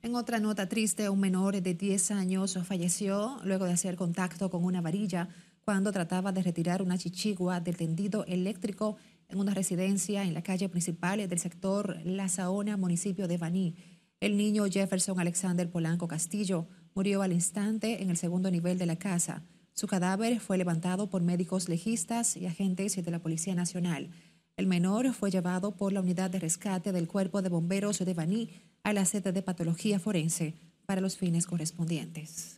En otra nota triste, un menor de 10 años falleció luego de hacer contacto con una varilla cuando trataba de retirar una chichigua del tendido eléctrico en una residencia en la calle principal del sector La Saona, municipio de Baní. El niño Jefferson Alexander Polanco Castillo murió al instante en el segundo nivel de la casa. Su cadáver fue levantado por médicos legistas y agentes de la Policía Nacional. El menor fue llevado por la unidad de rescate del Cuerpo de Bomberos de Baní a la sede de patología forense para los fines correspondientes.